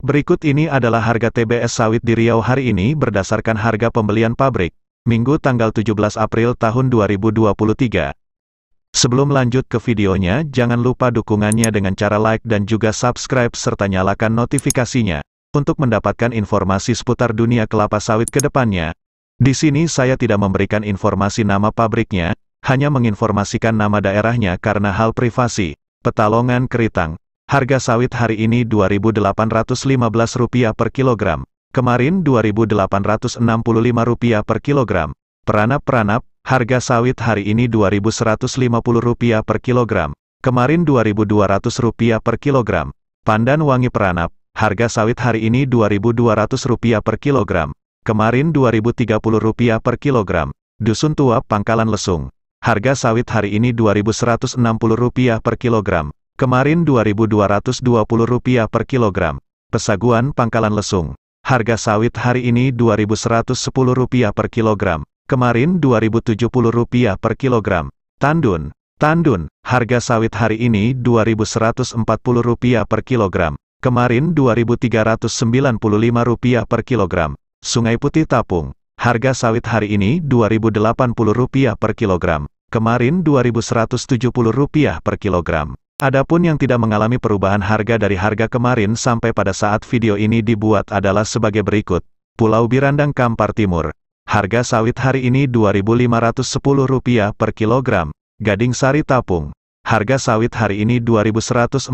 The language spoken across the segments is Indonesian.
Berikut ini adalah harga TBS sawit di Riau hari ini berdasarkan harga pembelian pabrik, Minggu tanggal 17 April tahun 2023. Sebelum lanjut ke videonya, jangan lupa dukungannya dengan cara like dan juga subscribe serta nyalakan notifikasinya, untuk mendapatkan informasi seputar dunia kelapa sawit ke depannya. Di sini saya tidak memberikan informasi nama pabriknya, hanya menginformasikan nama daerahnya karena hal privasi, Petalongan Keritang. Harga sawit hari ini Rp2.815 per kilogram, kemarin Rp2.865 per kilogram. Peranap-peranap, harga sawit hari ini Rp2.150 per kilogram, kemarin Rp2.200 per kilogram. Pandan wangi peranap, harga sawit hari ini Rp2.200 per kilogram, kemarin Rp2.030 per kilogram. Dusun Tua Pangkalan Lesung, harga sawit hari ini Rp2.160 per kilogram, Kemarin Rp2.220 per kilogram. Pesaguan Pangkalan Lesung. Harga sawit hari ini Rp2.110 per kilogram. Kemarin Rp2.070 per kilogram. Tandun. Tandun, harga sawit hari ini Rp2.140 per kilogram. Kemarin Rp2.395 per kilogram. Sungai Putih Tapung. Harga sawit hari ini Rp2.080 per kilogram. Kemarin Rp2.170 per kilogram. Adapun yang tidak mengalami perubahan harga dari harga kemarin sampai pada saat video ini dibuat adalah sebagai berikut. Pulau Birandang Kampar Timur. Harga sawit hari ini Rp2.510 per kilogram. Gading Sari Tapung. Harga sawit hari ini Rp2.140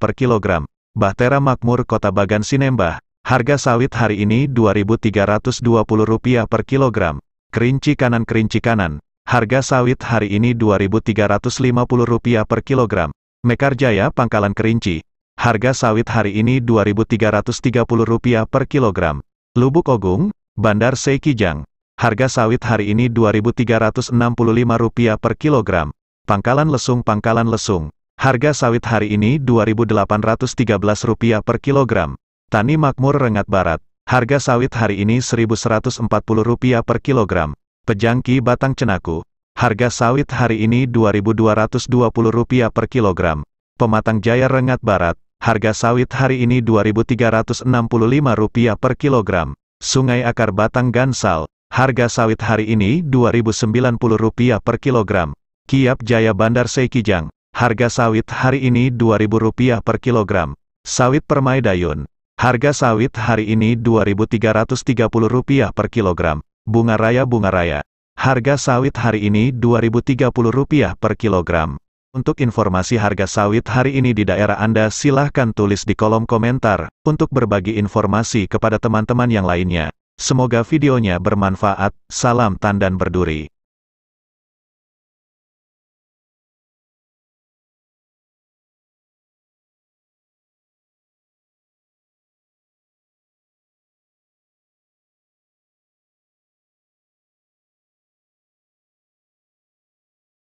per kilogram. Bahtera Makmur Kota Bagan Sinembah. Harga sawit hari ini Rp2.320 per kilogram. Kerinci kanan kerinci kanan. Harga sawit hari ini Rp2.350 per kilogram. Mekarjaya, Pangkalan Kerinci. Harga sawit hari ini Rp2.330 per kilogram. Lubuk Ogung, Bandar Seikijang. Harga sawit hari ini Rp2.365 per kilogram. Pangkalan Lesung Pangkalan Lesung. Harga sawit hari ini Rp2.813 per kilogram. Tani Makmur Rengat Barat. Harga sawit hari ini Rp1.140 per kilogram. Pejangki Batang Cenaku, Harga sawit hari ini Rp2.220 per kilogram. Pematang Jaya Rengat Barat, harga sawit hari ini Rp2.365 per kilogram. Sungai Akar Batang Gansal, harga sawit hari ini Rp2.090 per kilogram. Kiap Jaya Bandar Seikijang, harga sawit hari ini Rp2.000 per kilogram. Sawit Permai Dayun, harga sawit hari ini Rp2.330 per kilogram. Bunga Raya Bunga Raya Harga sawit hari ini Rp2.030 per kilogram. Untuk informasi harga sawit hari ini di daerah Anda silahkan tulis di kolom komentar, untuk berbagi informasi kepada teman-teman yang lainnya. Semoga videonya bermanfaat, salam tandan berduri.